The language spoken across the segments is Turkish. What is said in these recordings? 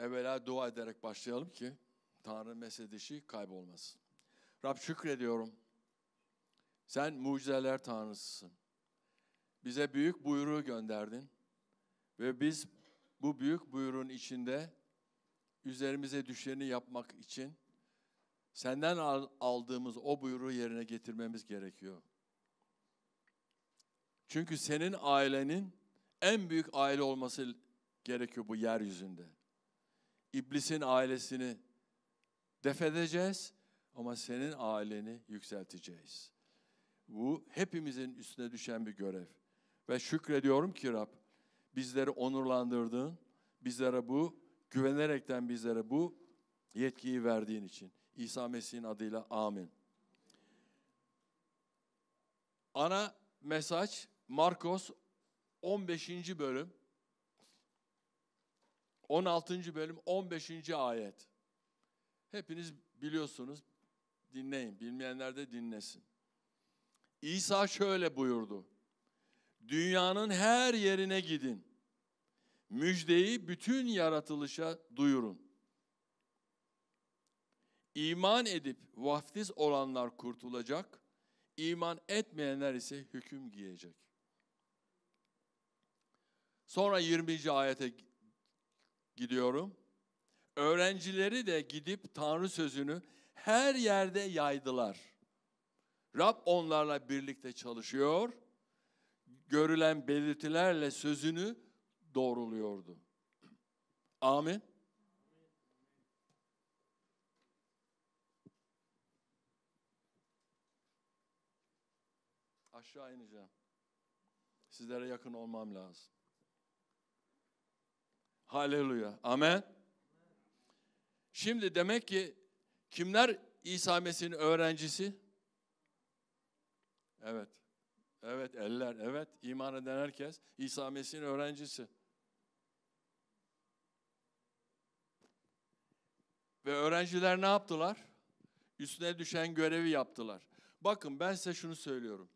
Evvela dua ederek başlayalım ki Tanrı mesedişi şey kaybolmasın. Rab şükrediyorum. Sen mucizeler Tanrısısın. Bize büyük buyruğu gönderdin. Ve biz bu büyük buyruğun içinde üzerimize düşeni yapmak için senden aldığımız o buyruğu yerine getirmemiz gerekiyor. Çünkü senin ailenin en büyük aile olması gerekiyor bu yeryüzünde iblisin ailesini defedeceğiz ama senin aileni yükselteceğiz. Bu hepimizin üstüne düşen bir görev. Ve şükrediyorum ki Rab bizleri onurlandırdığın, bizlere bu, güvenerekten bizlere bu yetkiyi verdiğin için. İsa Mesih'in adıyla amin. Ana mesaj Markos 15. bölüm 16. bölüm 15. ayet. Hepiniz biliyorsunuz. Dinleyin. Bilmeyenler de dinlesin. İsa şöyle buyurdu. Dünyanın her yerine gidin. Müjdeyi bütün yaratılışa duyurun. İman edip vaftiz olanlar kurtulacak, iman etmeyenler ise hüküm giyecek. Sonra 20. ayete gidiyorum. Öğrencileri de gidip Tanrı sözünü her yerde yaydılar. Rab onlarla birlikte çalışıyor. Görülen belirtilerle sözünü doğruluyordu. Amin. Aşağı ineceğim. Sizlere yakın olmam lazım. Haleluya. Amen. Şimdi demek ki kimler İsa Mesih'in öğrencisi? Evet. Evet eller, evet iman eden herkes İsa Mesih'in öğrencisi. Ve öğrenciler ne yaptılar? Üstüne düşen görevi yaptılar. Bakın ben size şunu söylüyorum.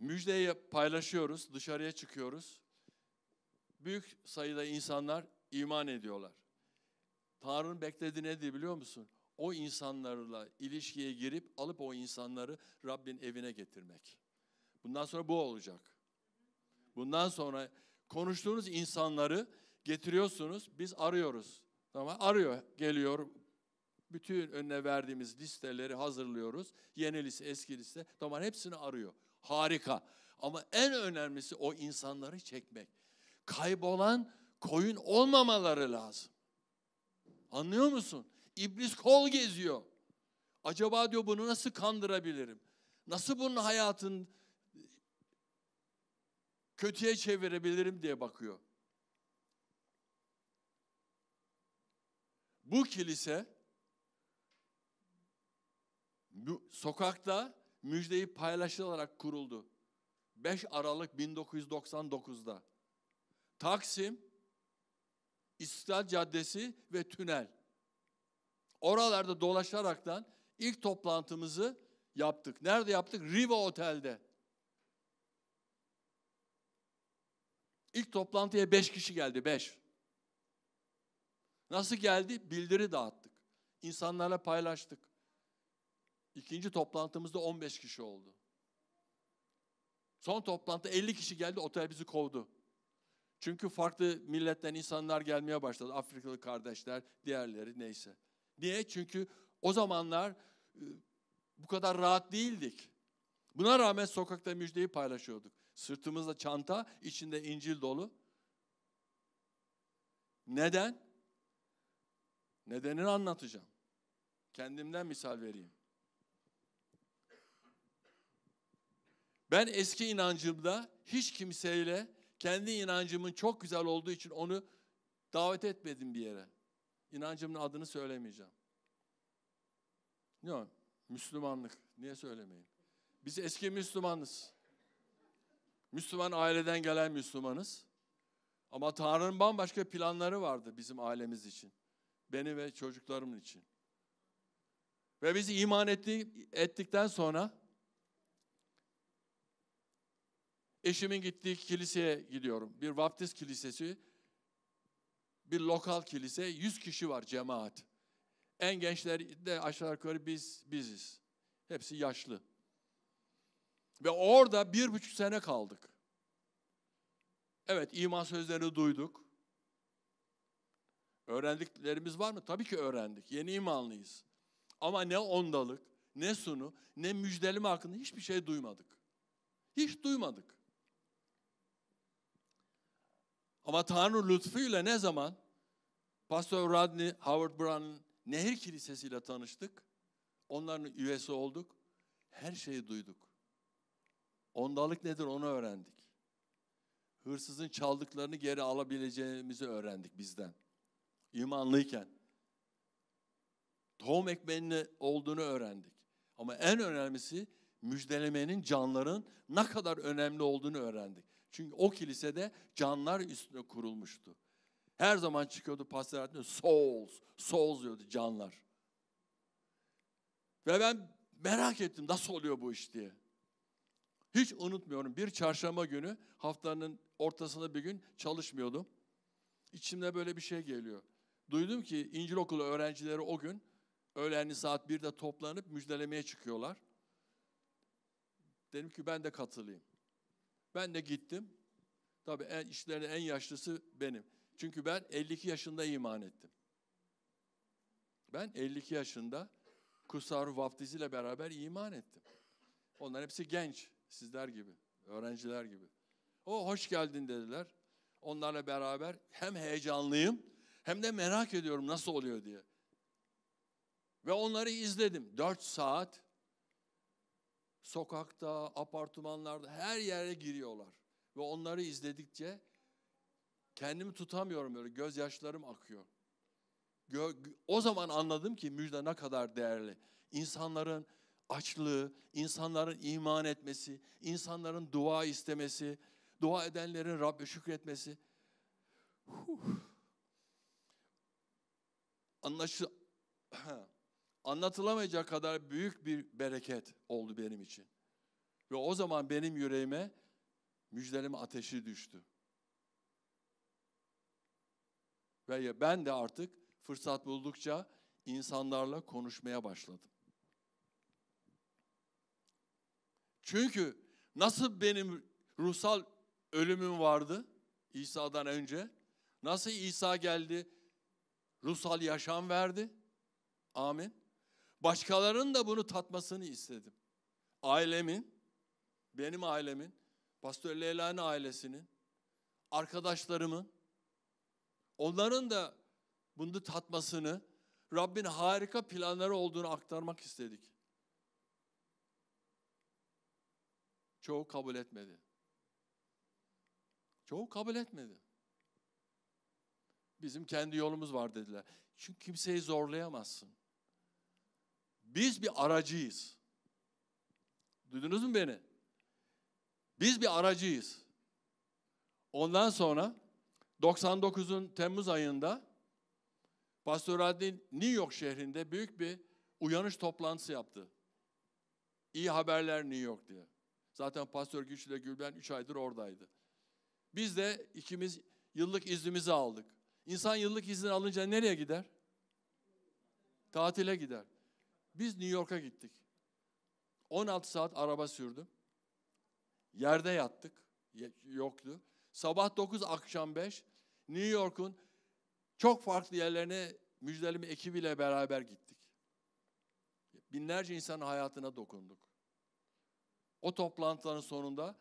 Müjdeyi paylaşıyoruz, dışarıya çıkıyoruz büyük sayıda insanlar iman ediyorlar. Tanrı'nın beklediği ne diye biliyor musun? O insanlarla ilişkiye girip alıp o insanları Rabbin evine getirmek. Bundan sonra bu olacak. Bundan sonra konuştuğunuz insanları getiriyorsunuz. Biz arıyoruz. Tamam arıyor, geliyor. Bütün önüne verdiğimiz listeleri hazırlıyoruz. Yeni liste, eski liste. Tamam hepsini arıyor. Harika. Ama en önemlisi o insanları çekmek kaybolan koyun olmamaları lazım. Anlıyor musun? İblis kol geziyor. Acaba diyor bunu nasıl kandırabilirim? Nasıl bunun hayatın kötüye çevirebilirim diye bakıyor. Bu kilise sokakta müjdeyi paylaşılarak kuruldu. 5 Aralık 1999'da. Taksim, İstiklal Caddesi ve tünel. Oralarda dolaşaraktan ilk toplantımızı yaptık. Nerede yaptık? Riva Otel'de. İlk toplantıya beş kişi geldi, beş. Nasıl geldi? Bildiri dağıttık. İnsanlarla paylaştık. İkinci toplantımızda 15 kişi oldu. Son toplantı 50 kişi geldi, otel bizi kovdu. Çünkü farklı milletten insanlar gelmeye başladı. Afrikalı kardeşler, diğerleri neyse. Niye? Çünkü o zamanlar e, bu kadar rahat değildik. Buna rağmen sokakta müjdeyi paylaşıyorduk. Sırtımızda çanta, içinde İncil dolu. Neden? Nedenini anlatacağım. Kendimden misal vereyim. Ben eski inancımda hiç kimseyle kendi inancımın çok güzel olduğu için onu davet etmedim bir yere. İnancımın adını söylemeyeceğim. Ne Müslümanlık. Niye söylemeyeyim? Biz eski Müslümanız. Müslüman aileden gelen Müslümanız. Ama Tanrı'nın bambaşka planları vardı bizim ailemiz için. Beni ve çocuklarımın için. Ve biz iman etti, ettikten sonra Eşimin gittiği kiliseye gidiyorum. Bir vaftiz kilisesi, bir lokal kilise, 100 kişi var cemaat. En gençler de aşağı yukarı biz, biziz. Hepsi yaşlı. Ve orada bir buçuk sene kaldık. Evet iman sözlerini duyduk. Öğrendiklerimiz var mı? Tabii ki öğrendik. Yeni imanlıyız. Ama ne ondalık, ne sunu, ne müjdeleme hakkında hiçbir şey duymadık. Hiç duymadık. Ama Tanrı lütfuyla ne zaman Pastor Rodney Howard Brown'ın Nehir Kilisesi ile tanıştık. Onların üyesi olduk. Her şeyi duyduk. Ondalık nedir onu öğrendik. Hırsızın çaldıklarını geri alabileceğimizi öğrendik bizden. İmanlıyken. Tohum ekmeğinin olduğunu öğrendik. Ama en önemlisi müjdelemenin canların ne kadar önemli olduğunu öğrendik. Çünkü o kilisede canlar üstüne kurulmuştu. Her zaman çıkıyordu pastör souls, souls diyordu canlar. Ve ben merak ettim nasıl oluyor bu iş diye. Hiç unutmuyorum bir çarşamba günü haftanın ortasında bir gün çalışmıyordum. İçimde böyle bir şey geliyor. Duydum ki İncil Okulu öğrencileri o gün öğlenli saat birde toplanıp müjdelemeye çıkıyorlar. Dedim ki ben de katılayım. Ben de gittim. Tabii en, işlerinin en yaşlısı benim. Çünkü ben 52 yaşında iman ettim. Ben 52 yaşında kusar vaftiziyle beraber iman ettim. Onlar hepsi genç, sizler gibi, öğrenciler gibi. O hoş geldin dediler. Onlarla beraber hem heyecanlıyım hem de merak ediyorum nasıl oluyor diye. Ve onları izledim. Dört saat sokakta, apartmanlarda her yere giriyorlar. Ve onları izledikçe kendimi tutamıyorum böyle gözyaşlarım akıyor. O zaman anladım ki müjde ne kadar değerli. İnsanların açlığı, insanların iman etmesi, insanların dua istemesi, dua edenlerin Rabbe şükretmesi. Huh. Anlaşı anlatılamayacak kadar büyük bir bereket oldu benim için. Ve o zaman benim yüreğime müjdeleme ateşi düştü. Ve ben de artık fırsat buldukça insanlarla konuşmaya başladım. Çünkü nasıl benim ruhsal ölümüm vardı İsa'dan önce, nasıl İsa geldi, ruhsal yaşam verdi. Amin. Başkalarının da bunu tatmasını istedim. Ailemin, benim ailemin, Pastör Leyla'nın ailesinin, arkadaşlarımın, onların da bunu tatmasını, Rabbin harika planları olduğunu aktarmak istedik. Çoğu kabul etmedi. Çoğu kabul etmedi. Bizim kendi yolumuz var dediler. Çünkü kimseyi zorlayamazsın. Biz bir aracıyız. Duydunuz mu beni? Biz bir aracıyız. Ondan sonra 99'un Temmuz ayında Pastör Adli New York şehrinde büyük bir uyanış toplantısı yaptı. İyi haberler New York diye. Zaten Pastör Güçlü ile Gülben 3 aydır oradaydı. Biz de ikimiz yıllık iznimizi aldık. İnsan yıllık izin alınca nereye gider? Tatile gider. Biz New York'a gittik. 16 saat araba sürdüm. Yerde yattık. Yoktu. Sabah 9, akşam 5. New York'un çok farklı yerlerine müjdelim ekibiyle beraber gittik. Binlerce insanın hayatına dokunduk. O toplantıların sonunda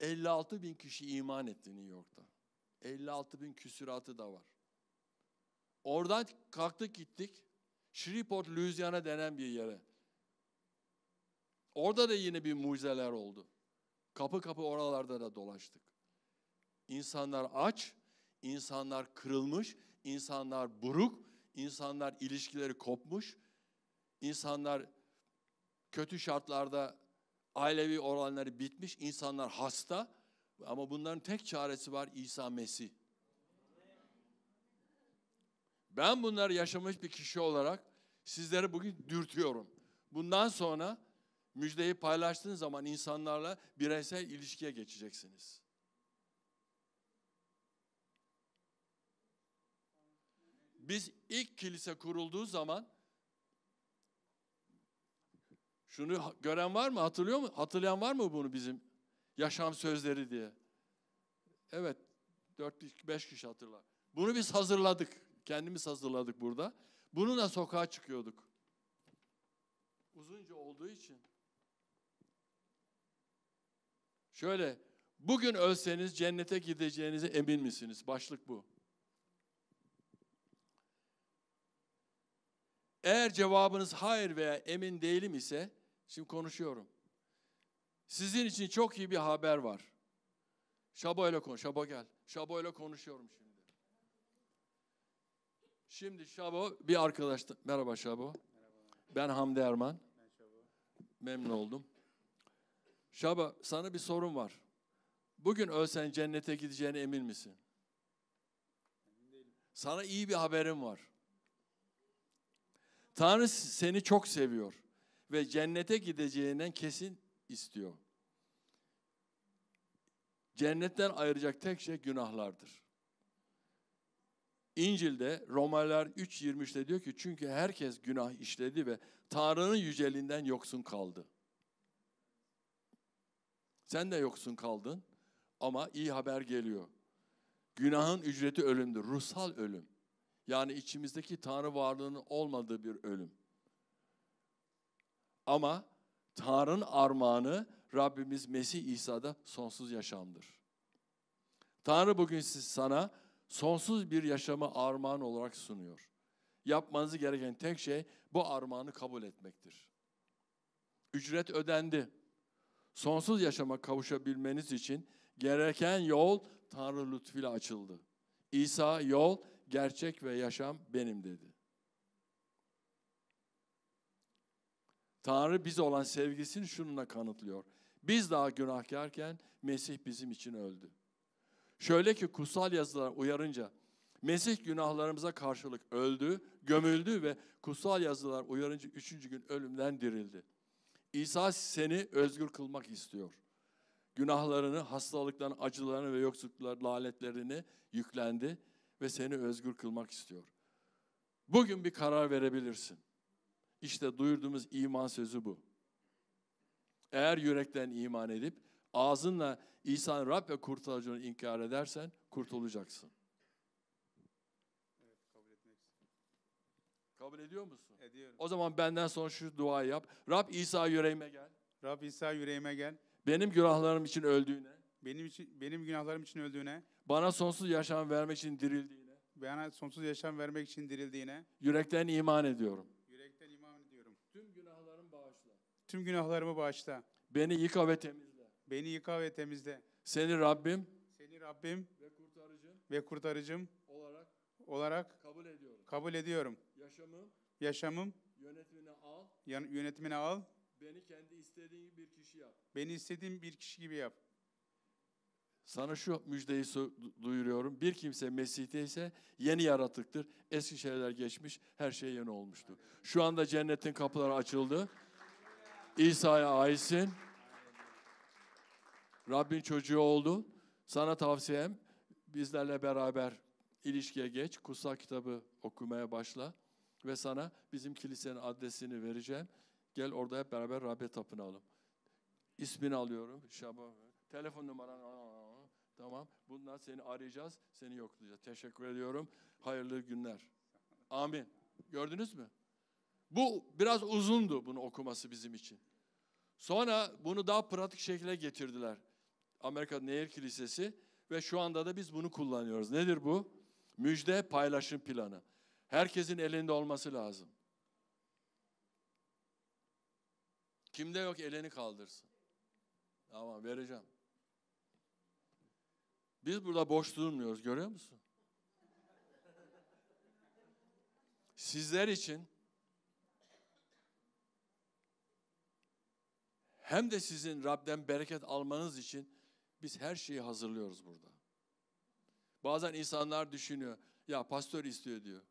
56 bin kişi iman etti New York'ta. 56 bin küsüratı da var. Oradan kalktık gittik. Shreveport, Louisiana denen bir yere. Orada da yine bir mucizeler oldu. Kapı kapı oralarda da dolaştık. İnsanlar aç, insanlar kırılmış, insanlar buruk, insanlar ilişkileri kopmuş, insanlar kötü şartlarda ailevi oranları bitmiş, insanlar hasta ama bunların tek çaresi var İsa Mesih. Ben bunları yaşamış bir kişi olarak sizlere bugün dürtüyorum. Bundan sonra müjdeyi paylaştığınız zaman insanlarla bireysel ilişkiye geçeceksiniz. Biz ilk kilise kurulduğu zaman şunu gören var mı? Hatırlıyor mu? Hatırlayan var mı bunu bizim yaşam sözleri diye? Evet. 4-5 kişi hatırlar. Bunu biz hazırladık. Kendimiz hazırladık burada. Bununla sokağa çıkıyorduk. Uzunca olduğu için. Şöyle, bugün ölseniz cennete gideceğinize emin misiniz? Başlık bu. Eğer cevabınız hayır veya emin değilim ise, şimdi konuşuyorum. Sizin için çok iyi bir haber var. Şabo ile konuş, Şabo gel. Şabo ile konuşuyorum şimdi. Şimdi Şabo bir arkadaş. Merhaba Şabo. Ben Hamdi Erman. Memnun oldum. Şabo sana bir sorum var. Bugün ölsen cennete gideceğine emin misin? Sana iyi bir haberim var. Tanrı seni çok seviyor ve cennete gideceğinden kesin istiyor. Cennetten ayıracak tek şey günahlardır. İncil'de Romalılar 3.23'te diyor ki çünkü herkes günah işledi ve Tanrı'nın yüceliğinden yoksun kaldı. Sen de yoksun kaldın ama iyi haber geliyor. Günahın ücreti ölümdür, ruhsal ölüm. Yani içimizdeki Tanrı varlığının olmadığı bir ölüm. Ama Tanrı'nın armağanı Rabbimiz Mesih İsa'da sonsuz yaşamdır. Tanrı bugün sana sonsuz bir yaşamı armağan olarak sunuyor. Yapmanız gereken tek şey bu armağanı kabul etmektir. Ücret ödendi. Sonsuz yaşama kavuşabilmeniz için gereken yol Tanrı lütfuyla açıldı. İsa yol, gerçek ve yaşam benim dedi. Tanrı bize olan sevgisini şununla kanıtlıyor. Biz daha günahkarken Mesih bizim için öldü. Şöyle ki kutsal yazılar uyarınca Mesih günahlarımıza karşılık öldü, gömüldü ve kutsal yazılar uyarınca üçüncü gün ölümden dirildi. İsa seni özgür kılmak istiyor. Günahlarını, hastalıklarını, acılarını ve yoksulluklarını, lanetlerini yüklendi ve seni özgür kılmak istiyor. Bugün bir karar verebilirsin. İşte duyurduğumuz iman sözü bu. Eğer yürekten iman edip ağzınla İsa Rab ve kurtarıcını inkar edersen kurtulacaksın. kabul, kabul ediyor musun? Ediyorum. O zaman benden sonra şu duayı yap. Rab İsa yüreğime gel. Rab İsa yüreğime gel. Benim günahlarım için öldüğüne. Benim için benim günahlarım için öldüğüne. Bana sonsuz yaşam vermek için dirildiğine. Bana sonsuz yaşam vermek için dirildiğine. Yürekten iman ediyorum. Yürekten iman ediyorum. Tüm günahlarımı bağışla. Tüm günahlarımı bağışla. Beni yıka ve temizle. Beni yıka ve temizle. Seni Rabbim Seni Rabbim ve kurtarıcım ve kurtarıcım olarak olarak kabul ediyorum. kabul ediyorum. Yaşamım, Yaşamım yönetimine al, yan- yönetimine al. beni kendi istediğin bir kişi yap. Beni istediğin bir kişi gibi yap. sana şu müjdeyi duyuruyorum. Bir kimse Mesih'te ise yeni yaratıktır. Eski şeyler geçmiş, her şey yeni olmuştu. Şu anda cennetin kapıları açıldı. İsa'ya aitsin. Rabbin çocuğu oldun. Sana tavsiyem bizlerle beraber ilişkiye geç, kutsal kitabı okumaya başla ve sana bizim kilisenin adresini vereceğim. Gel orada hep beraber Rab'be tapınalım. İsmini alıyorum. Şaba, telefon numaran tamam. Bundan seni arayacağız, seni yoklayacağız. Teşekkür ediyorum. Hayırlı günler. Amin. Gördünüz mü? Bu biraz uzundu bunu okuması bizim için. Sonra bunu daha pratik şekilde getirdiler. Amerika Nehir Kilisesi ve şu anda da biz bunu kullanıyoruz. Nedir bu? Müjde paylaşım planı. Herkesin elinde olması lazım. Kimde yok elini kaldırsın. Tamam vereceğim. Biz burada boş durmuyoruz görüyor musun? Sizler için hem de sizin Rab'den bereket almanız için biz her şeyi hazırlıyoruz burada. Bazen insanlar düşünüyor, ya pastör istiyor diyor.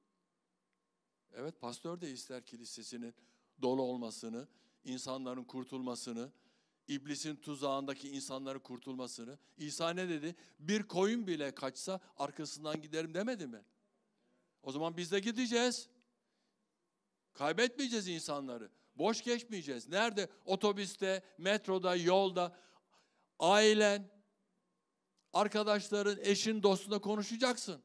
Evet pastör de ister kilisesinin dolu olmasını, insanların kurtulmasını, iblisin tuzağındaki insanların kurtulmasını. İsa ne dedi? Bir koyun bile kaçsa arkasından giderim demedi mi? O zaman biz de gideceğiz. Kaybetmeyeceğiz insanları. Boş geçmeyeceğiz. Nerede? Otobüste, metroda, yolda. Ailen, arkadaşların, eşin, dostuna konuşacaksın.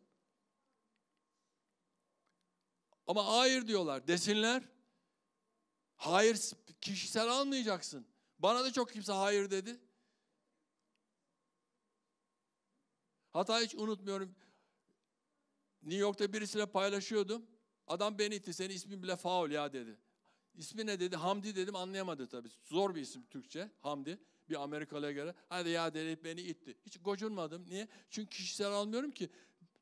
Ama hayır diyorlar desinler. Hayır kişisel almayacaksın. Bana da çok kimse hayır dedi. Hatta hiç unutmuyorum. New York'ta birisiyle paylaşıyordum. Adam beni itti. Senin ismin bile faul ya dedi. İsmi ne dedi? Hamdi dedim anlayamadı tabii. Zor bir isim Türkçe. Hamdi bir Amerikalı'ya göre. Hadi ya deyip beni itti. Hiç gocunmadım. Niye? Çünkü kişisel almıyorum ki.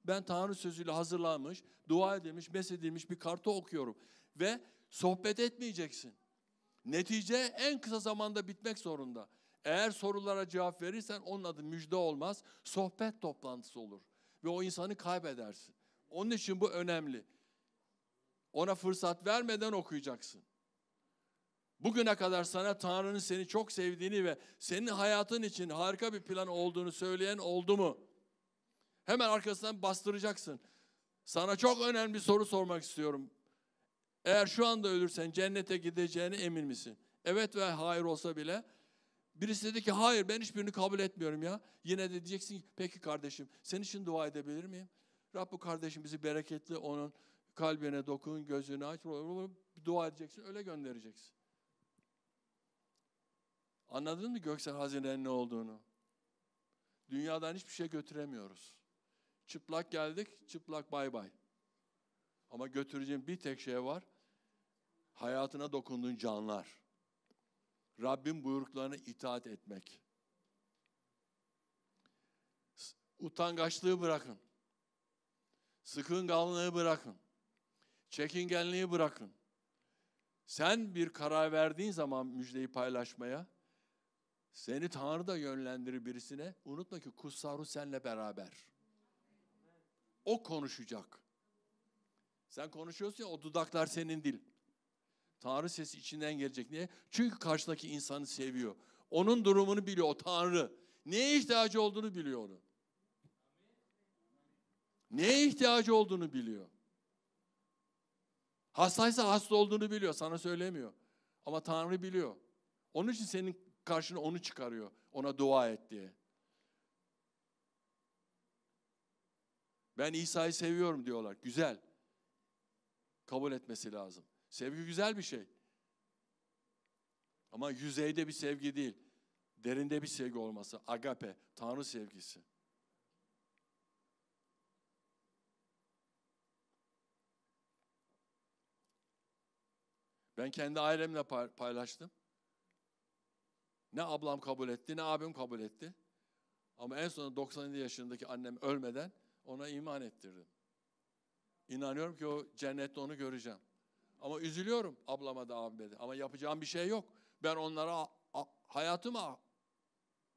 Ben Tanrı sözüyle hazırlanmış, dua edilmiş, mesedilmiş bir kartı okuyorum. Ve sohbet etmeyeceksin. Netice en kısa zamanda bitmek zorunda. Eğer sorulara cevap verirsen onun adı müjde olmaz, sohbet toplantısı olur. Ve o insanı kaybedersin. Onun için bu önemli. Ona fırsat vermeden okuyacaksın. Bugüne kadar sana Tanrı'nın seni çok sevdiğini ve senin hayatın için harika bir plan olduğunu söyleyen oldu mu? Hemen arkasından bastıracaksın. Sana çok önemli bir soru sormak istiyorum. Eğer şu anda ölürsen cennete gideceğine emin misin? Evet ve hayır olsa bile Birisi dedi ki hayır ben hiçbirini kabul etmiyorum ya. Yine de diyeceksin ki peki kardeşim senin için dua edebilir miyim? Rabbi kardeşim bizi bereketli onun kalbine dokun, gözünü aç. Dua edeceksin öyle göndereceksin. Anladın mı göksel hazinenin ne olduğunu? Dünyadan hiçbir şey götüremiyoruz. Çıplak geldik, çıplak bay bay. Ama götüreceğim bir tek şey var. Hayatına dokunduğun canlar. Rabbin buyruklarına itaat etmek. Utangaçlığı bırakın. Sıkınganlığı bırakın. Çekingenliği bırakın. Sen bir karar verdiğin zaman müjdeyi paylaşmaya, seni Tanrı da yönlendirir birisine. Unutma ki kutsal ruh seninle beraber. O konuşacak. Sen konuşuyorsun ya o dudaklar senin dil. Tanrı sesi içinden gelecek. Niye? Çünkü karşıdaki insanı seviyor. Onun durumunu biliyor o Tanrı. Neye ihtiyacı olduğunu biliyor onu. Neye ihtiyacı olduğunu biliyor. Hastaysa hasta olduğunu biliyor. Sana söylemiyor. Ama Tanrı biliyor. Onun için senin karşına onu çıkarıyor. Ona dua et diye. Ben İsa'yı seviyorum diyorlar. Güzel. Kabul etmesi lazım. Sevgi güzel bir şey. Ama yüzeyde bir sevgi değil. Derinde bir sevgi olması. Agape, Tanrı sevgisi. Ben kendi ailemle paylaştım. Ne ablam kabul etti ne abim kabul etti. Ama en sonunda 97 yaşındaki annem ölmeden ona iman ettirdim. İnanıyorum ki o cennette onu göreceğim. Ama üzülüyorum ablama da abime de. Ama yapacağım bir şey yok. Ben onlara hayatımı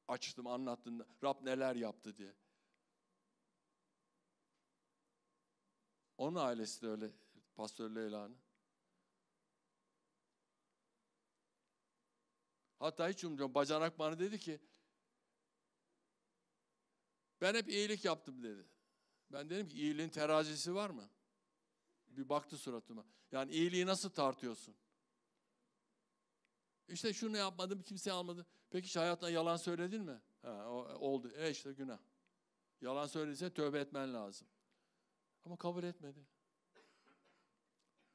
açtım anlattım. Rab neler yaptı diye. Onun ailesi de öyle Pastör Leyla'nın. Hatta hiç umurumda bacanak bana dedi ki ben hep iyilik yaptım dedi. Ben dedim ki iyiliğin terazisi var mı? Bir baktı suratıma. Yani iyiliği nasıl tartıyorsun? İşte şunu yapmadım, kimse almadı. Peki hiç hayatına yalan söyledin mi? Ha, oldu. E işte günah. Yalan söylediyse tövbe etmen lazım. Ama kabul etmedi.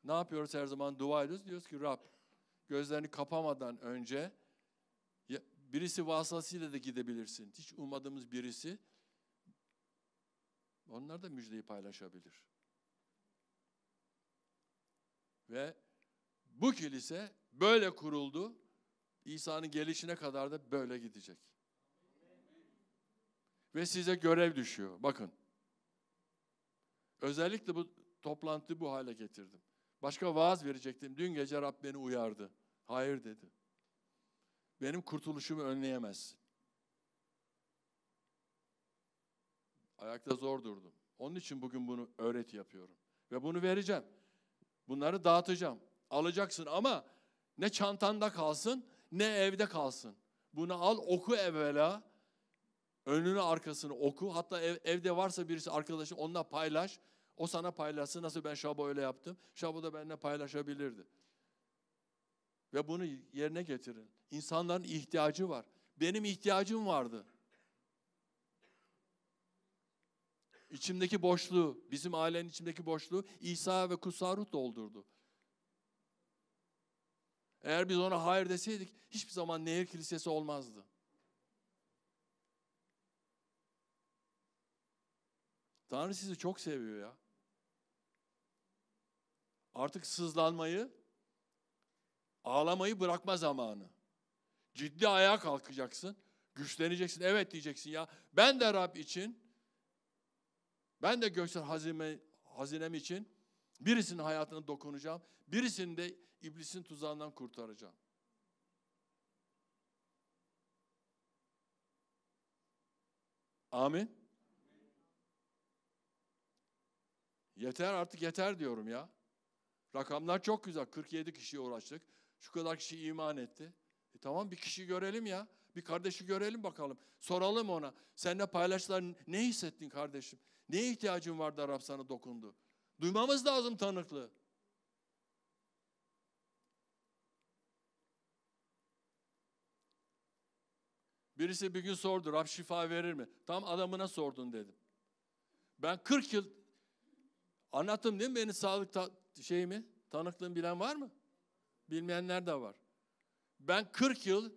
Ne yapıyoruz her zaman? Dua ediyoruz. Diyoruz ki Rab gözlerini kapamadan önce Birisi vasıtasıyla da gidebilirsin. Hiç ummadığımız birisi. Onlar da müjdeyi paylaşabilir. Ve bu kilise böyle kuruldu. İsa'nın gelişine kadar da böyle gidecek. Ve size görev düşüyor. Bakın. Özellikle bu toplantıyı bu hale getirdim. Başka vaaz verecektim. Dün gece Rab beni uyardı. Hayır dedi benim kurtuluşumu önleyemezsin. Ayakta zor durdum. Onun için bugün bunu öğreti yapıyorum. Ve bunu vereceğim. Bunları dağıtacağım. Alacaksın ama ne çantanda kalsın ne evde kalsın. Bunu al oku evvela. Önünü arkasını oku. Hatta ev, evde varsa birisi arkadaşı onunla paylaş. O sana paylaşsın. Nasıl ben Şabo öyle yaptım. Şabo da benimle paylaşabilirdi. Ve bunu yerine getirin. İnsanların ihtiyacı var. Benim ihtiyacım vardı. İçimdeki boşluğu, bizim ailenin içimdeki boşluğu İsa ve Kutsal doldurdu. Eğer biz ona hayır deseydik hiçbir zaman nehir kilisesi olmazdı. Tanrı sizi çok seviyor ya. Artık sızlanmayı, ağlamayı bırakma zamanı. Ciddi ayağa kalkacaksın. Güçleneceksin. Evet diyeceksin ya. Ben de Rab için, ben de göksel hazine, hazinem için birisinin hayatına dokunacağım. Birisini de iblisin tuzağından kurtaracağım. Amin. Yeter artık yeter diyorum ya. Rakamlar çok güzel. 47 kişiye ulaştık. Şu kadar kişi iman etti. E tamam bir kişi görelim ya. Bir kardeşi görelim bakalım. Soralım ona. Seninle paylaştılar. Ne hissettin kardeşim? Neye ihtiyacın vardı Rab sana dokundu? Duymamız lazım tanıklığı. Birisi bir gün sordu, Rab şifa verir mi? Tam adamına sordun dedim. Ben 40 yıl anlattım değil mi benim sağlık ta- şeyimi? Tanıklığım bilen var mı? Bilmeyenler de var. Ben 40 yıl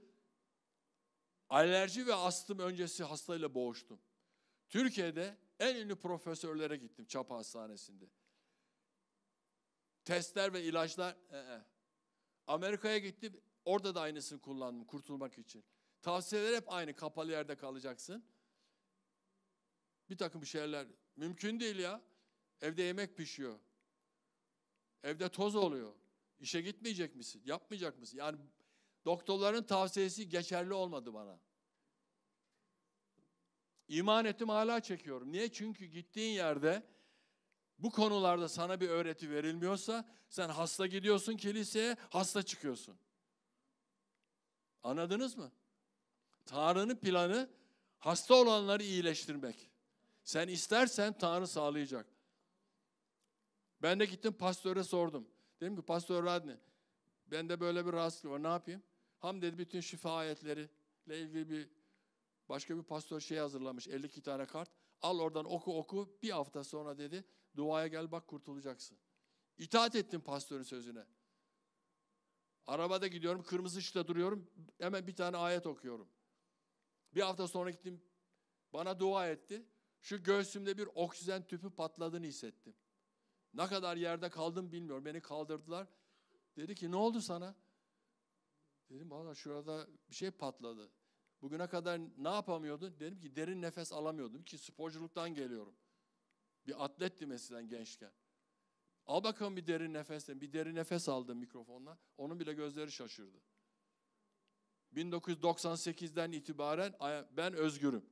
alerji ve astım öncesi hastayla boğuştum. Türkiye'de en ünlü profesörlere gittim Çapa Hastanesi'nde. Testler ve ilaçlar. Ee. Amerika'ya gittim. Orada da aynısını kullandım kurtulmak için. Tavsiyeler hep aynı. Kapalı yerde kalacaksın. Bir takım şeyler. Mümkün değil ya. Evde yemek pişiyor. Evde toz oluyor. İşe gitmeyecek misin? Yapmayacak mısın? Yani Doktorların tavsiyesi geçerli olmadı bana. İman ettim hala çekiyorum. Niye? Çünkü gittiğin yerde bu konularda sana bir öğreti verilmiyorsa sen hasta gidiyorsun kiliseye, hasta çıkıyorsun. Anladınız mı? Tanrı'nın planı hasta olanları iyileştirmek. Sen istersen Tanrı sağlayacak. Ben de gittim pastöre sordum. Dedim ki pastör Radni, bende böyle bir rahatsızlık var ne yapayım? Ham dedi bütün şifa ayetleri ile ilgili bir başka bir pastör şey hazırlamış 52 tane kart. Al oradan oku oku bir hafta sonra dedi duaya gel bak kurtulacaksın. İtaat ettim pastörün sözüne. Arabada gidiyorum kırmızı ışıkta duruyorum hemen bir tane ayet okuyorum. Bir hafta sonra gittim bana dua etti. Şu göğsümde bir oksijen tüpü patladığını hissettim. Ne kadar yerde kaldım bilmiyorum. Beni kaldırdılar. Dedi ki ne oldu sana? Dedim valla şurada bir şey patladı. Bugüne kadar ne yapamıyordun? Dedim ki derin nefes alamıyordum ki sporculuktan geliyorum. Bir atlettim eskiden gençken. Al bakalım bir derin nefes. Bir derin nefes aldım mikrofonla. Onun bile gözleri şaşırdı. 1998'den itibaren ben özgürüm.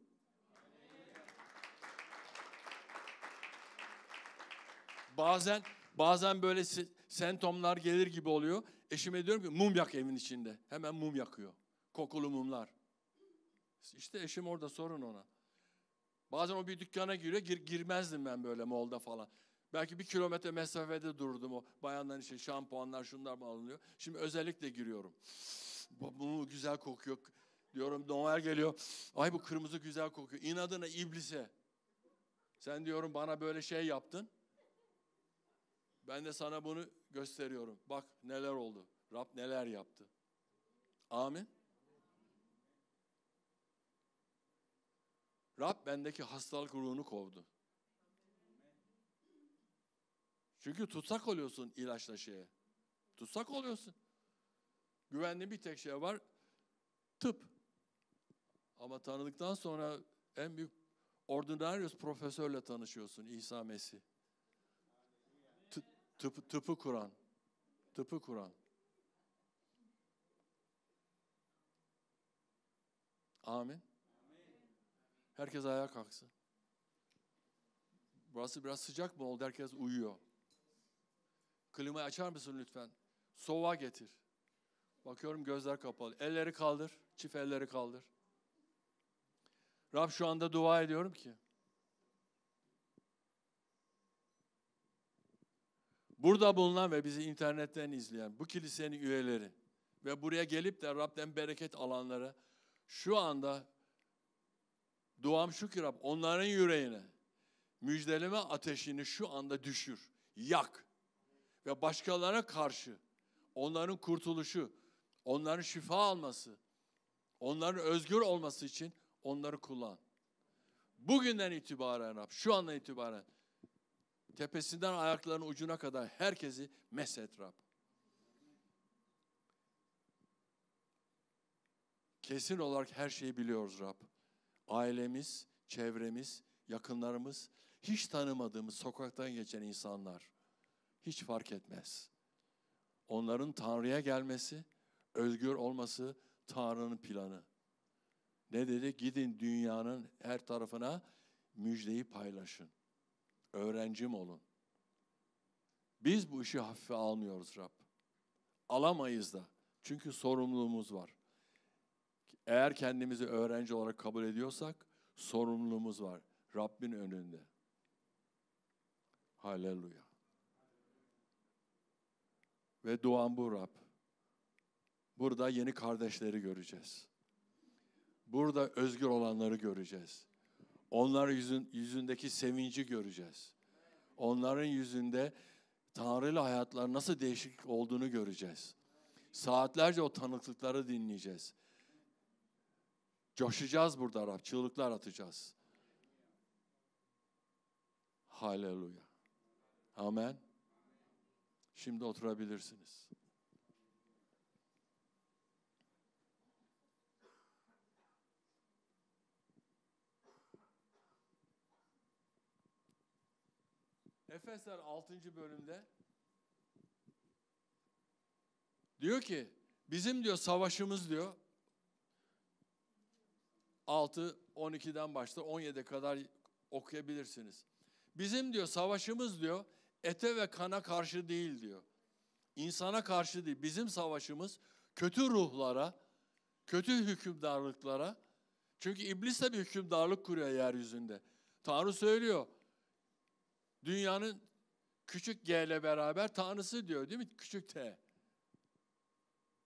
Bazen bazen böyle sentomlar gelir gibi oluyor. Eşime diyorum ki mum yak evin içinde. Hemen mum yakıyor. Kokulu mumlar. İşte eşim orada sorun ona. Bazen o bir dükkana giriyor. Gir, girmezdim ben böyle molda falan. Belki bir kilometre mesafede durdum o bayanların için şampuanlar şunlar mı alınıyor. Şimdi özellikle giriyorum. Mumu güzel kokuyor. Diyorum Noel geliyor. Ay bu kırmızı güzel kokuyor. İnadına iblise. Sen diyorum bana böyle şey yaptın. Ben de sana bunu gösteriyorum. Bak neler oldu. Rab neler yaptı. Amin. Rab bendeki hastalık ruhunu kovdu. Çünkü tutsak oluyorsun ilaçla şeye. Tutsak oluyorsun. Güvenli bir tek şey var. Tıp. Ama tanıdıktan sonra en büyük ordinarius profesörle tanışıyorsun İsa Mesih. Tıpı, tıpı kuran. Tıpı kuran. Amin. Herkes ayağa kalksın. Burası biraz sıcak mı oldu? Herkes uyuyor. Klimayı açar mısın lütfen? Soğuğa getir. Bakıyorum gözler kapalı. Elleri kaldır. Çift elleri kaldır. Rab şu anda dua ediyorum ki Burada bulunan ve bizi internetten izleyen bu kilisenin üyeleri ve buraya gelip de Rab'den bereket alanlara şu anda duam şu ki Rab onların yüreğine müjdeleme ateşini şu anda düşür, yak ve başkalarına karşı onların kurtuluşu, onların şifa alması, onların özgür olması için onları kullan. Bugünden itibaren Rab, şu andan itibaren Tepesinden ayaklarının ucuna kadar herkesi meset Rab. Kesin olarak her şeyi biliyoruz Rab. Ailemiz, çevremiz, yakınlarımız, hiç tanımadığımız sokaktan geçen insanlar hiç fark etmez. Onların Tanrı'ya gelmesi, özgür olması Tanrı'nın planı. Ne dedi? Gidin dünyanın her tarafına müjdeyi paylaşın. Öğrencim olun. Biz bu işi hafife almıyoruz Rab. Alamayız da. Çünkü sorumluluğumuz var. Eğer kendimizi öğrenci olarak kabul ediyorsak sorumluluğumuz var. Rabbin önünde. Haleluya. Ve duam bu Rab. Burada yeni kardeşleri göreceğiz. Burada özgür olanları göreceğiz. Onların yüzün, yüzündeki sevinci göreceğiz. Onların yüzünde Tanrı'yla hayatlar nasıl değişik olduğunu göreceğiz. Saatlerce o tanıklıkları dinleyeceğiz. Coşacağız burada Rab, çığlıklar atacağız. Haleluya. Amen. Şimdi oturabilirsiniz. Efesler 6. bölümde diyor ki bizim diyor savaşımız diyor 6 12'den başla 17'ye kadar okuyabilirsiniz. Bizim diyor savaşımız diyor ete ve kana karşı değil diyor. İnsana karşı değil. Bizim savaşımız kötü ruhlara, kötü hükümdarlıklara. Çünkü iblis de bir hükümdarlık kuruyor yeryüzünde. Tanrı söylüyor. Dünyanın küçük G ile beraber Tanrısı diyor değil mi? Küçük T.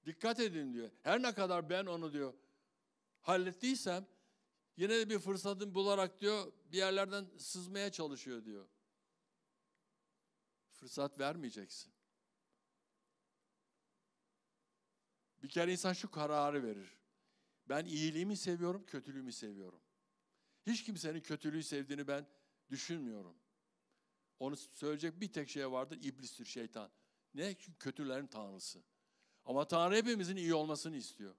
Dikkat edin diyor. Her ne kadar ben onu diyor hallettiysem yine de bir fırsatın bularak diyor bir yerlerden sızmaya çalışıyor diyor. Fırsat vermeyeceksin. Bir kere insan şu kararı verir. Ben iyiliğimi seviyorum, kötülüğümü seviyorum. Hiç kimsenin kötülüğü sevdiğini ben düşünmüyorum. Onu söyleyecek bir tek şey vardır. İblistir, şeytan. Ne? kötülerin tanrısı. Ama Tanrı hepimizin iyi olmasını istiyor.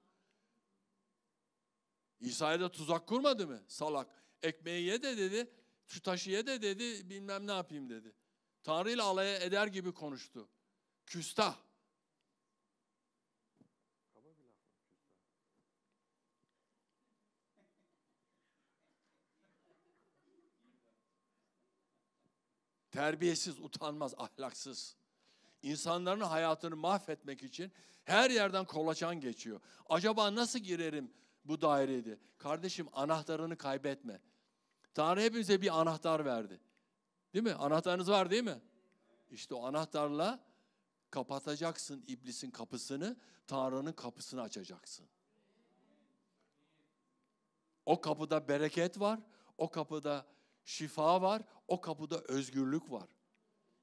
İsa'ya da tuzak kurmadı mı? Salak. Ekmeği ye de dedi, şu taşı ye de dedi, bilmem ne yapayım dedi. Tanrı ile alay eder gibi konuştu. Küstah. Terbiyesiz, utanmaz, ahlaksız. İnsanların hayatını mahvetmek için her yerden kolaçan geçiyor. Acaba nasıl girerim bu dairede? Kardeşim anahtarını kaybetme. Tanrı hepimize bir anahtar verdi. Değil mi? Anahtarınız var değil mi? İşte o anahtarla kapatacaksın iblisin kapısını, Tanrı'nın kapısını açacaksın. O kapıda bereket var, o kapıda şifa var, o kapıda özgürlük var.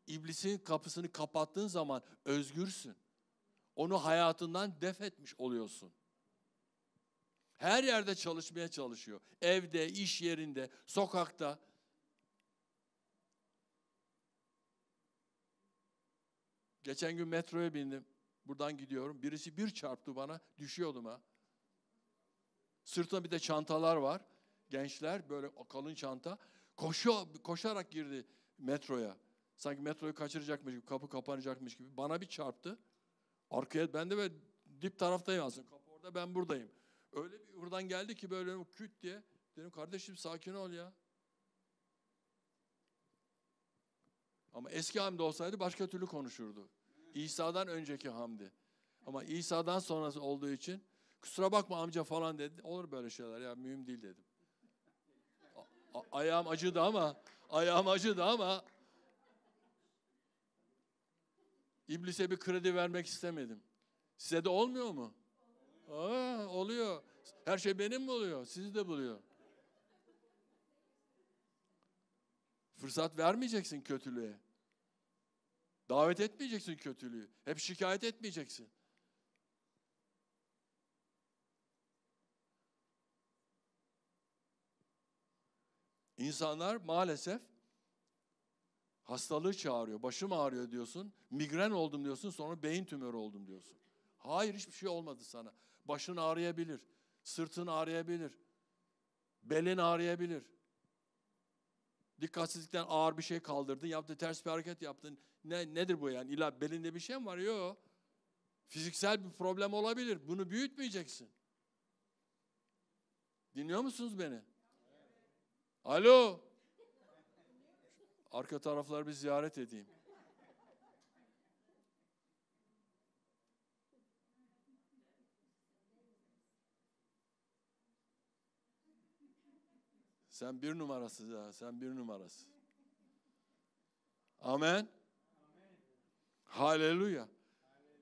İblisin kapısını kapattığın zaman özgürsün. Onu hayatından def etmiş oluyorsun. Her yerde çalışmaya çalışıyor. Evde, iş yerinde, sokakta. Geçen gün metroya bindim. Buradan gidiyorum. Birisi bir çarptı bana. Düşüyordum ha. Sırtına bir de çantalar var. Gençler böyle kalın çanta. Koşu, koşarak girdi metroya. Sanki metroyu kaçıracakmış gibi, kapı kapanacakmış gibi. Bana bir çarptı. Arkaya ben de böyle dip taraftayım aslında. Kapı orada ben buradayım. Öyle bir buradan geldi ki böyle küt diye. Dedim kardeşim sakin ol ya. Ama eski Hamdi olsaydı başka türlü konuşurdu. İsa'dan önceki Hamdi. Ama İsa'dan sonrası olduğu için kusura bakma amca falan dedi. Olur böyle şeyler ya mühim değil dedim. A- ayağım acıdı ama, ayağım acıdı ama İblise bir kredi vermek istemedim. Size de olmuyor mu? Aa, oluyor. Her şey benim mi oluyor? Sizi de buluyor. Fırsat vermeyeceksin kötülüğe. Davet etmeyeceksin kötülüğü. Hep şikayet etmeyeceksin. İnsanlar maalesef hastalığı çağırıyor. Başım ağrıyor diyorsun, migren oldum diyorsun, sonra beyin tümörü oldum diyorsun. Hayır hiçbir şey olmadı sana. Başın ağrıyabilir, sırtın ağrıyabilir, belin ağrıyabilir. Dikkatsizlikten ağır bir şey kaldırdın, yaptın, ters bir hareket yaptın. Ne, nedir bu yani? İlla belinde bir şey mi var? Yok. Fiziksel bir problem olabilir. Bunu büyütmeyeceksin. Dinliyor musunuz beni? Alo. Arka tarafları bir ziyaret edeyim. Sen bir numarası ya, sen bir numarası. Amen. Haleluya.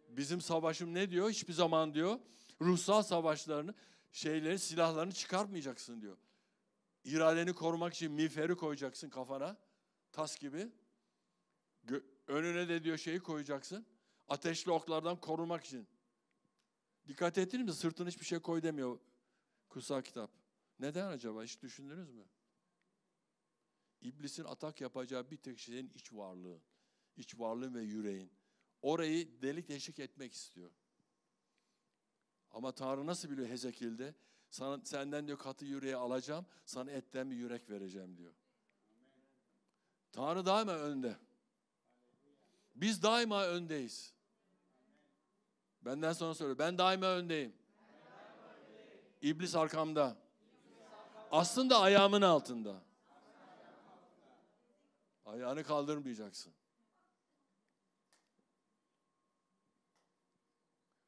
Bizim savaşım ne diyor? Hiçbir zaman diyor ruhsal savaşlarını, şeyleri, silahlarını çıkarmayacaksın diyor. İradeni korumak için miğferi koyacaksın kafana. Tas gibi. Gö- önüne de diyor şeyi koyacaksın. Ateşli oklardan korumak için. Dikkat ettiniz mi? Sırtına hiçbir şey koy demiyor kutsal kitap. Neden acaba? Hiç düşündünüz mü? İblisin atak yapacağı bir tek şeyin iç varlığı. İç varlığın ve yüreğin. Orayı delik deşik etmek istiyor. Ama Tanrı nasıl biliyor hezekilde? Sana, senden diyor katı yüreği alacağım, sana etten bir yürek vereceğim diyor. Tanrı daima önde. Biz daima öndeyiz. Benden sonra söyle. Ben daima öndeyim. İblis arkamda. Aslında ayağımın altında. Ayağını kaldırmayacaksın.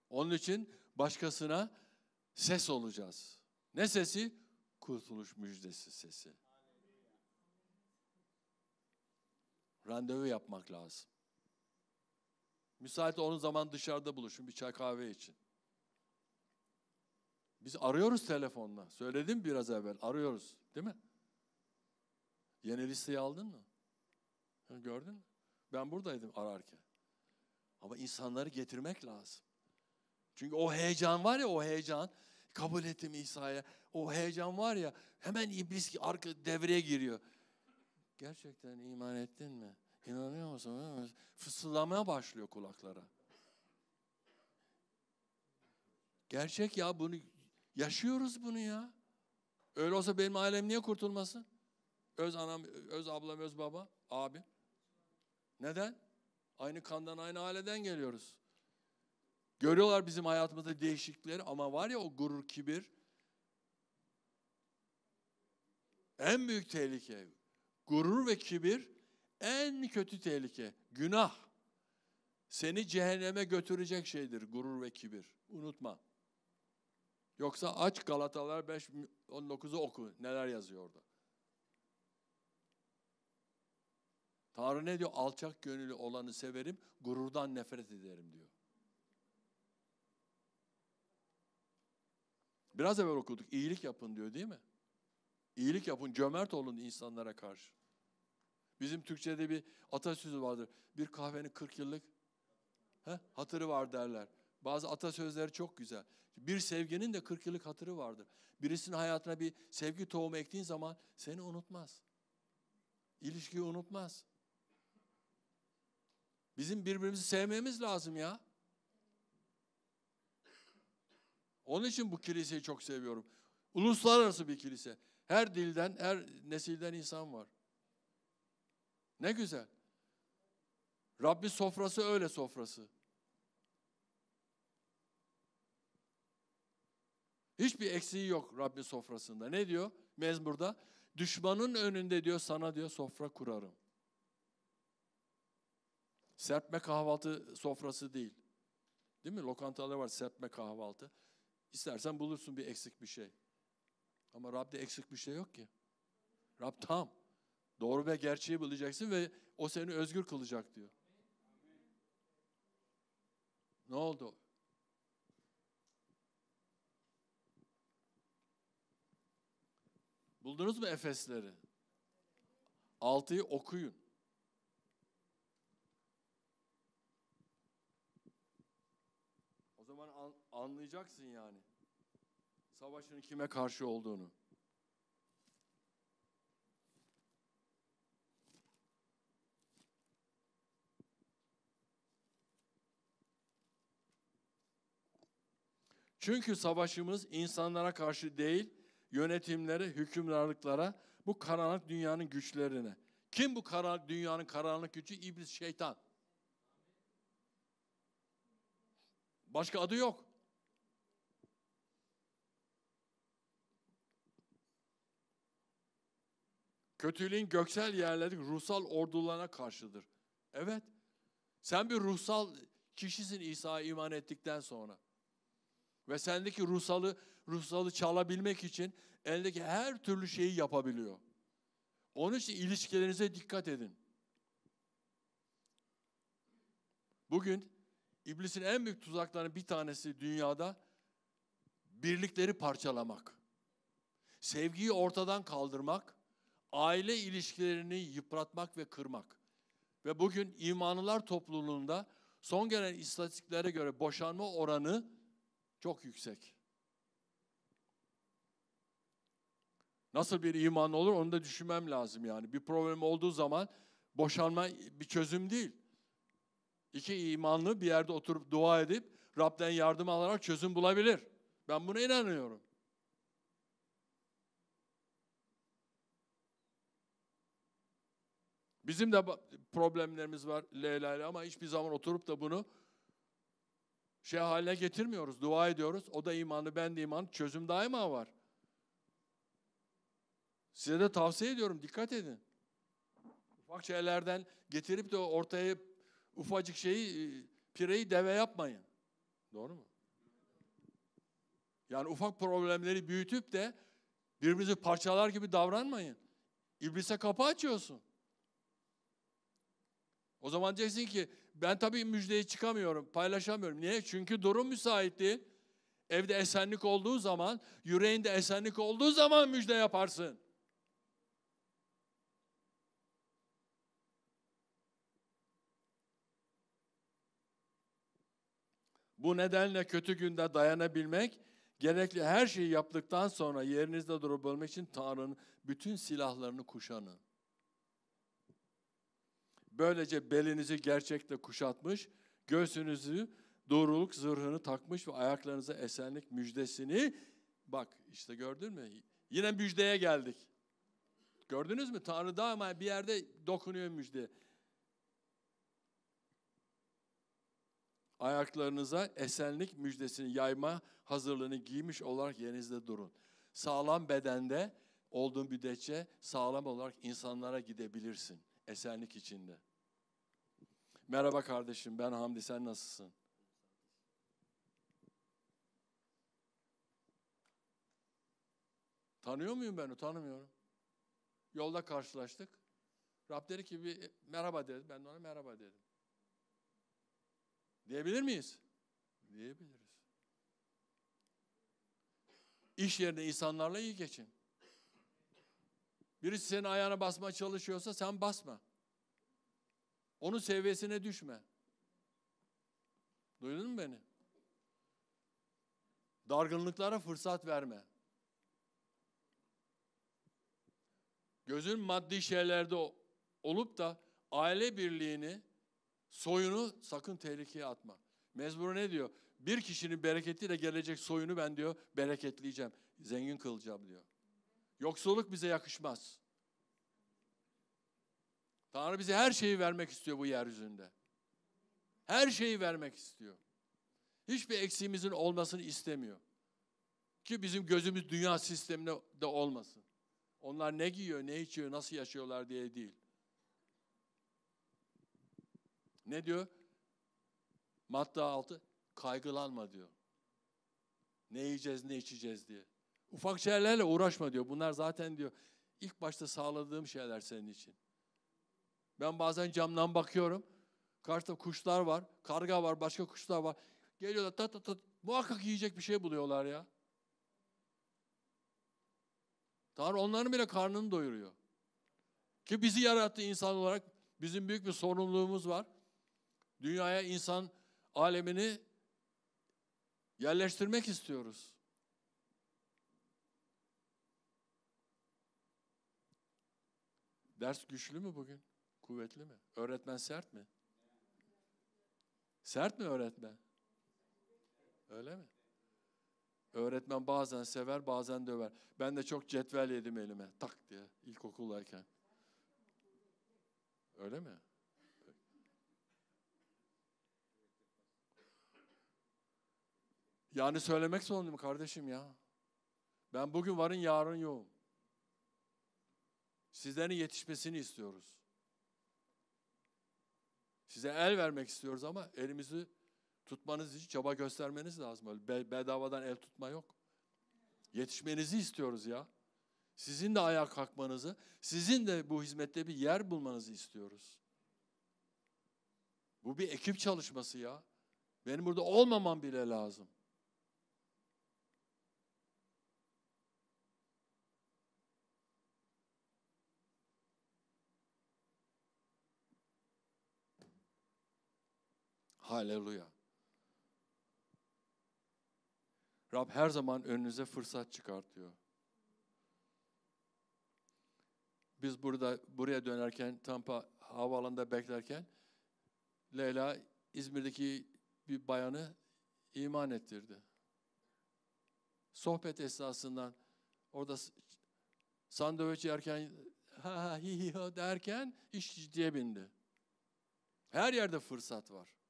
Onun için başkasına ses olacağız. Ne sesi? Kurtuluş müjdesi sesi. Randevu yapmak lazım. Müsait onun zaman dışarıda buluşun bir çay kahve için. Biz arıyoruz telefonla. Söyledim biraz evvel. Arıyoruz. Değil mi? Yeni listeyi aldın mı? Gördün mü? Ben buradaydım ararken. Ama insanları getirmek lazım. Çünkü o heyecan var ya o heyecan. Kabul ettim İsa'ya. O heyecan var ya hemen iblis ki arka devreye giriyor. Gerçekten iman ettin mi? İnanıyor musun? Fısıldamaya başlıyor kulaklara. Gerçek ya bunu yaşıyoruz bunu ya. Öyle olsa benim ailem niye kurtulmasın? Öz anam, öz ablam, öz baba, abim. Neden? Aynı kandan, aynı aileden geliyoruz. Görüyorlar bizim hayatımızda değişiklikleri ama var ya o gurur, kibir. En büyük tehlike. Gurur ve kibir en kötü tehlike. Günah. Seni cehenneme götürecek şeydir gurur ve kibir. Unutma. Yoksa aç Galatalar 519'u oku. Neler yazıyor orada? Tanrı ne diyor? Alçak gönüllü olanı severim, gururdan nefret ederim diyor. Biraz evvel okuduk. İyilik yapın diyor değil mi? İyilik yapın, cömert olun insanlara karşı. Bizim Türkçe'de bir atasözü vardır. Bir kahvenin 40 yıllık he, hatırı var derler. Bazı atasözleri çok güzel. Bir sevginin de 40 yıllık hatırı vardır. Birisinin hayatına bir sevgi tohumu ektiğin zaman seni unutmaz. İlişkiyi unutmaz. Bizim birbirimizi sevmemiz lazım ya. Onun için bu kiliseyi çok seviyorum. Uluslararası bir kilise. Her dilden, her nesilden insan var. Ne güzel. Rabbi sofrası öyle sofrası. Hiçbir eksiği yok Rabbi sofrasında. Ne diyor mezmurda? Düşmanın önünde diyor sana diyor sofra kurarım. Serpme kahvaltı sofrası değil. Değil mi? Lokantalar var serpme kahvaltı. İstersen bulursun bir eksik bir şey. Ama Rab'de eksik bir şey yok ki. Rab tam. Doğru ve gerçeği bulacaksın ve o seni özgür kılacak diyor. Ne oldu? Buldunuz mu Efesleri? Altıyı okuyun. anlayacaksın yani. Savaşın kime karşı olduğunu. Çünkü savaşımız insanlara karşı değil, yönetimlere, hükümdarlıklara, bu karanlık dünyanın güçlerine. Kim bu karanlık dünyanın karanlık gücü? İblis, şeytan. Başka adı yok. Kötülüğün göksel yerleri ruhsal ordularına karşıdır. Evet. Sen bir ruhsal kişisin İsa'ya iman ettikten sonra. Ve sendeki ruhsalı, ruhsalı çalabilmek için eldeki her türlü şeyi yapabiliyor. Onun için ilişkilerinize dikkat edin. Bugün iblisin en büyük tuzaklarının bir tanesi dünyada birlikleri parçalamak. Sevgiyi ortadan kaldırmak aile ilişkilerini yıpratmak ve kırmak. Ve bugün imanlılar topluluğunda son gelen istatistiklere göre boşanma oranı çok yüksek. Nasıl bir iman olur onu da düşünmem lazım yani. Bir problem olduğu zaman boşanma bir çözüm değil. İki imanlı bir yerde oturup dua edip Rab'den yardım alarak çözüm bulabilir. Ben buna inanıyorum. Bizim de problemlerimiz var Leyla ile ama hiçbir zaman oturup da bunu şey haline getirmiyoruz. Dua ediyoruz. O da imanı, ben de iman. Çözüm daima var. Size de tavsiye ediyorum. Dikkat edin. Ufak şeylerden getirip de ortaya ufacık şeyi, e, pireyi deve yapmayın. Doğru mu? Yani ufak problemleri büyütüp de birbirinizi parçalar gibi davranmayın. İblise kapı açıyorsun. O zaman diyeceksin ki ben tabii müjdeyi çıkamıyorum, paylaşamıyorum. Niye? Çünkü durum müsait değil. Evde esenlik olduğu zaman, yüreğinde esenlik olduğu zaman müjde yaparsın. Bu nedenle kötü günde dayanabilmek, gerekli her şeyi yaptıktan sonra yerinizde durup ölmek için Tanrı'nın bütün silahlarını kuşanın. Böylece belinizi gerçekle kuşatmış, göğsünüzü doğruluk zırhını takmış ve ayaklarınıza esenlik müjdesini bak işte gördün mü? Yine müjdeye geldik. Gördünüz mü? Tanrı daima bir yerde dokunuyor müjde. Ayaklarınıza esenlik müjdesini yayma hazırlığını giymiş olarak yerinizde durun. Sağlam bedende olduğun müddetçe sağlam olarak insanlara gidebilirsin esenlik içinde. Merhaba kardeşim ben Hamdi sen nasılsın? Tanıyor muyum beni? Tanımıyorum. Yolda karşılaştık. Rab dedi ki bir merhaba dedi. Ben de ona merhaba dedim. Diyebilir miyiz? Diyebiliriz. İş yerinde insanlarla iyi geçin. Birisi senin ayağına basmaya çalışıyorsa sen basma. Onun seviyesine düşme. Duydun mu beni? Dargınlıklara fırsat verme. Gözün maddi şeylerde olup da aile birliğini, soyunu sakın tehlikeye atma. Mezmur ne diyor? Bir kişinin bereketiyle gelecek soyunu ben diyor bereketleyeceğim, zengin kılacağım diyor. Yoksulluk bize yakışmaz. Tanrı bize her şeyi vermek istiyor bu yeryüzünde. Her şeyi vermek istiyor. Hiçbir eksiğimizin olmasını istemiyor. Ki bizim gözümüz dünya sisteminde de olmasın. Onlar ne giyiyor, ne içiyor, nasıl yaşıyorlar diye değil. Ne diyor? Matta 6, kaygılanma diyor. Ne yiyeceğiz, ne içeceğiz diye. Ufak şeylerle uğraşma diyor. Bunlar zaten diyor, ilk başta sağladığım şeyler senin için. Ben bazen camdan bakıyorum. Karşıda kuşlar var, karga var, başka kuşlar var. Geliyorlar tat tat tat. Muhakkak yiyecek bir şey buluyorlar ya. Tanrı onların bile karnını doyuruyor. Ki bizi yarattı insan olarak. Bizim büyük bir sorumluluğumuz var. Dünyaya insan alemini yerleştirmek istiyoruz. Ders güçlü mü bugün? Kuvvetli mi? Öğretmen sert mi? Sert mi öğretmen? Öyle mi? Öğretmen bazen sever, bazen döver. Ben de çok cetvel yedim elime. Tak diye ilkokuldayken. Öyle mi? Yani söylemek zorundayım kardeşim ya. Ben bugün varın yarın yok. Sizlerin yetişmesini istiyoruz. Size el vermek istiyoruz ama elimizi tutmanız için çaba göstermeniz lazım. Öyle bedavadan el tutma yok. Yetişmenizi istiyoruz ya. Sizin de ayağa kalkmanızı, sizin de bu hizmette bir yer bulmanızı istiyoruz. Bu bir ekip çalışması ya. Benim burada olmamam bile lazım. Haleluya. Rab her zaman önünüze fırsat çıkartıyor. Biz burada buraya dönerken Tampa havaalanında beklerken Leyla İzmir'deki bir bayanı iman ettirdi. Sohbet esnasından orada sandviç yerken ha hi hi ha derken iş ciddiye bindi. Her yerde fırsat var.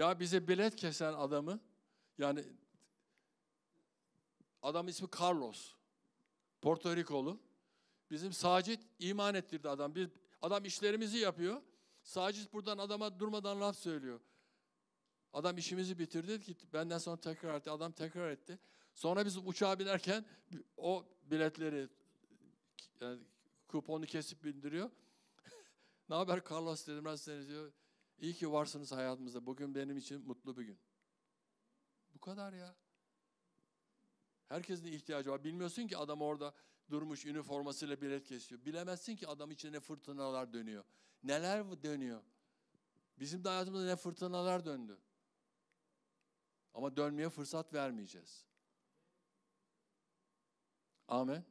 Ya bize bilet kesen adamı yani adam ismi Carlos. Porto Rikolu. Bizim Sacit iman ettirdi adam. Bir adam işlerimizi yapıyor. Sacit buradan adama durmadan laf söylüyor. Adam işimizi bitirdi ki benden sonra tekrar etti. Adam tekrar etti. Sonra biz uçağa binerken o biletleri yani kuponu kesip bindiriyor. ne haber Carlos dedim ben seni diyor. İyi ki varsınız hayatımızda. Bugün benim için mutlu bir gün. Bu kadar ya. Herkesin ihtiyacı var. Bilmiyorsun ki adam orada durmuş üniformasıyla bilet kesiyor. Bilemezsin ki adam içinde ne fırtınalar dönüyor. Neler dönüyor? Bizim de hayatımızda ne fırtınalar döndü. Ama dönmeye fırsat vermeyeceğiz. Amen.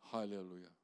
Haleluya.